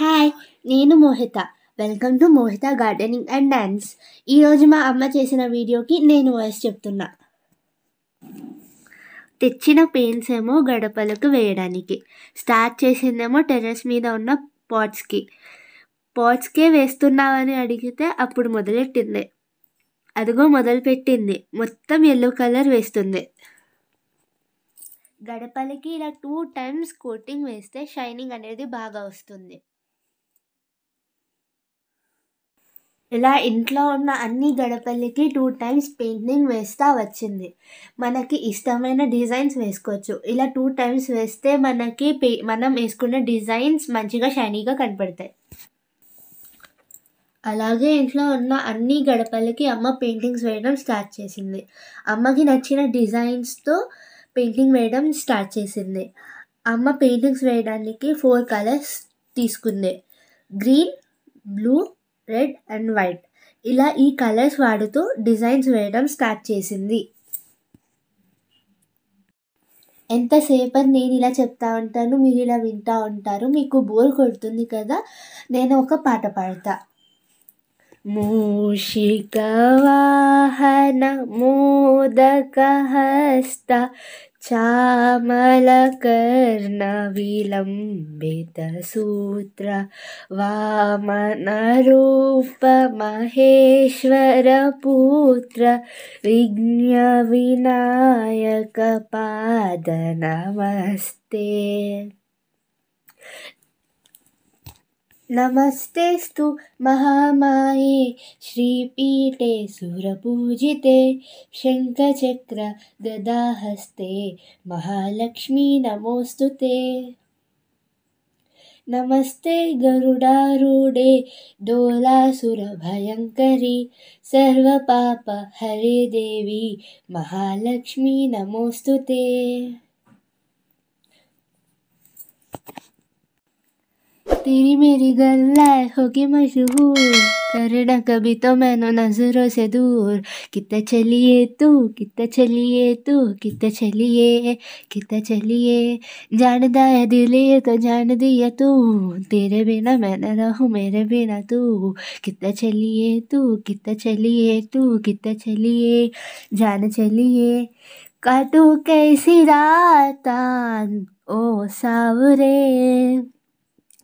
hi నేను Mohita welcome to Mohita gardening and dance ఈరోజు మా అమ్మ చేసిన వీడియోకి నేను వాయిస్ చెప్తున్నా తెచ్చిన పెయిన్స్ ఏమో గడపలకు వేయడానికి స్టార్ట్ చేసిందేమో టెరెస్ మీద ఉన్న పాట్స్కి పాట్స్కే వేస్తున్నావని అడిగితే అప్పుడు మొదలెట్టింది అదిగో మొదలుపెట్టింది మొత్తం ఎల్లో కలర్ వేస్తుంది గడపలకి ఇలా టూ టైమ్స్ కోటింగ్ వేస్తే షైనింగ్ అనేది బాగా వస్తుంది ఇలా ఇంట్లో ఉన్న అన్ని గడపలకి టూ టైమ్స్ పెయింటింగ్ వేస్తూ వచ్చింది మనకి ఇష్టమైన డిజైన్స్ వేసుకోవచ్చు ఇలా టూ టైమ్స్ వేస్తే మనకి మనం వేసుకున్న డిజైన్స్ మంచిగా షైనీగా కనపడతాయి అలాగే ఇంట్లో ఉన్న అన్ని గడపలకి అమ్మ పెయింటింగ్స్ వేయడం స్టార్ట్ చేసింది అమ్మకి నచ్చిన డిజైన్స్తో పెయింటింగ్ వేయడం స్టార్ట్ చేసింది అమ్మ పెయింటింగ్స్ వేయడానికి ఫోర్ కలర్స్ తీసుకుంది green blue red and white ఇలా ఈ కలర్స్ వాడుతూ డిజైన్స్ వేయడం స్టార్ట్ చేసింది ఎంతసేపు నేను ఇలా చెప్తా ఉంటాను మీరు ఇలా వింటూ ఉంటారు మీకు బోర్ కొడుతుంది కదా నేను ఒక పాట పాడతా मूषिकवाहन मोदकहस्त चामलकर्णविलम्बितसूत्र वामनरूपमहेश्वरपुत्र विघ्नविनायकपादनमस्ते नमस्ते स्तु महामाये श्रीपीठे सुरपूजिते शङ्खचक्र गदाहस्ते महालक्ष्मी नमोऽस्तु ते नमस्ते गरुडारूढे सर्वपापहरे देवी महालक्ष्मी नमोऽस्तु ते तेरी मेरी गल्लाए होगी मशहूर करना कभी तो मैं नजरों से दूर कितना चलिए तू कितने चलिए तू कितने चलिए कितना चलिए जान दाया दिले तो जान दिया तू तेरे बिना मैं न रहूँ मेरे बिना तू कितना चलिए तू कितने चलिए तू कितना चलिए जान चलिए काटू कैसी रात ओ सावरे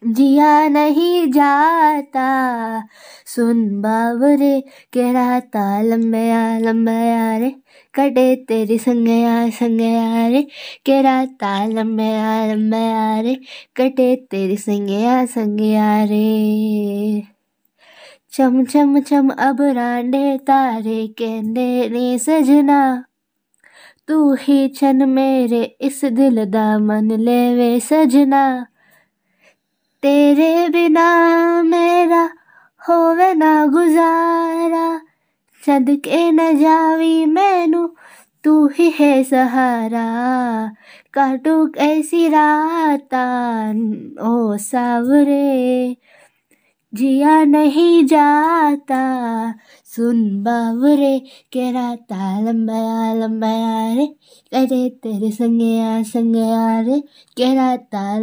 जिया नहीं जाता सुन बाबरे ता लम्बया लंबया रे कटे तेरी संगया संगया रे कहराता लंबया लंबया रे कटे तेरी संगया संगया रे चम चम चम अब रांडे तारे कहने ने सजना तू ही छन मेरे इस दिल दा मन ले वे सजना तेरे बिना मेरा होवे ना गुजारा सद के न जावी मैनू तू ही है सहारा काटू कैसी रात ओ सावरे जिया नहीं जाता सुन बाबरे केरा लंबया लंबया रे करे तेरे संगया संगया रे केरा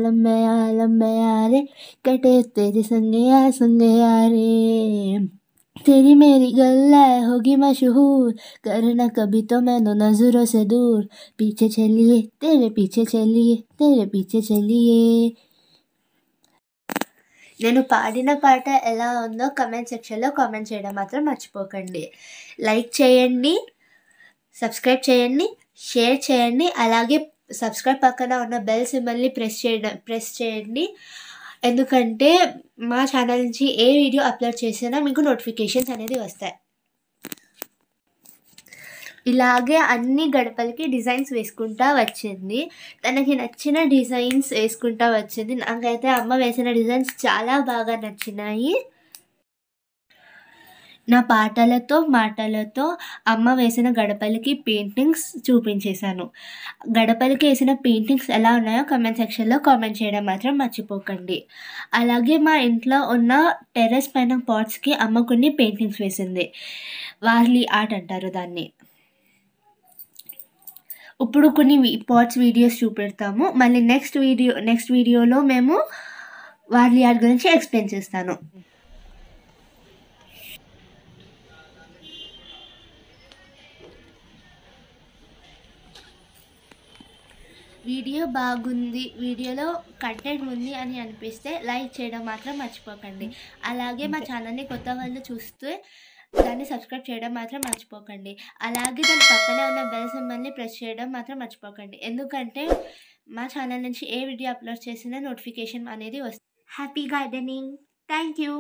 लंबया लंबया रे कटे तेरे संगया संगया रे तेरी मेरी गल्ला होगी मशहूर करना कभी तो मैंने नजरों से दूर पीछे चलिए तेरे पीछे चलिए तेरे पीछे चलिए నేను పాడిన పాట ఎలా ఉందో కమెంట్ సెక్షన్లో కామెంట్ చేయడం మాత్రం మర్చిపోకండి లైక్ చేయండి సబ్స్క్రైబ్ చేయండి షేర్ చేయండి అలాగే సబ్స్క్రైబ్ పక్కన ఉన్న బెల్ సింబల్ని ప్రెస్ చేయడం ప్రెస్ చేయండి ఎందుకంటే మా ఛానల్ నుంచి ఏ వీడియో అప్లోడ్ చేసినా మీకు నోటిఫికేషన్స్ అనేది వస్తాయి ఇలాగే అన్ని గడపలకి డిజైన్స్ వేసుకుంటా వచ్చింది తనకి నచ్చిన డిజైన్స్ వేసుకుంటా వచ్చింది నాకైతే అమ్మ వేసిన డిజైన్స్ చాలా బాగా నచ్చినాయి నా పాటలతో మాటలతో అమ్మ వేసిన గడపలకి పెయింటింగ్స్ చూపించేశాను గడపలకి వేసిన పెయింటింగ్స్ ఎలా ఉన్నాయో కామెంట్ సెక్షన్లో కామెంట్ చేయడం మాత్రం మర్చిపోకండి అలాగే మా ఇంట్లో ఉన్న టెర్రస్ పైన పాట్స్కి అమ్మ కొన్ని పెయింటింగ్స్ వేసింది వార్లీ ఆర్ట్ అంటారు దాన్ని ఇప్పుడు కొన్ని పాట్స్ వీడియోస్ చూపెడతాము మళ్ళీ నెక్స్ట్ వీడియో నెక్స్ట్ వీడియోలో మేము వార్లీ యాడ్ గురించి ఎక్స్ప్లెయిన్ చేస్తాను వీడియో బాగుంది వీడియోలో కంటెంట్ ఉంది అని అనిపిస్తే లైక్ చేయడం మాత్రం మర్చిపోకండి అలాగే మా ఛానల్ని కొత్త వాళ్ళు చూస్తే దాన్ని సబ్స్క్రైబ్ చేయడం మాత్రం మర్చిపోకండి అలాగే దాని పక్కనే ఉన్న బెల్ సింబల్ని ప్రెస్ చేయడం మాత్రం మర్చిపోకండి ఎందుకంటే మా ఛానల్ నుంచి ఏ వీడియో అప్లోడ్ చేసినా నోటిఫికేషన్ అనేది వస్తుంది హ్యాపీ గార్డెనింగ్ థ్యాంక్ యూ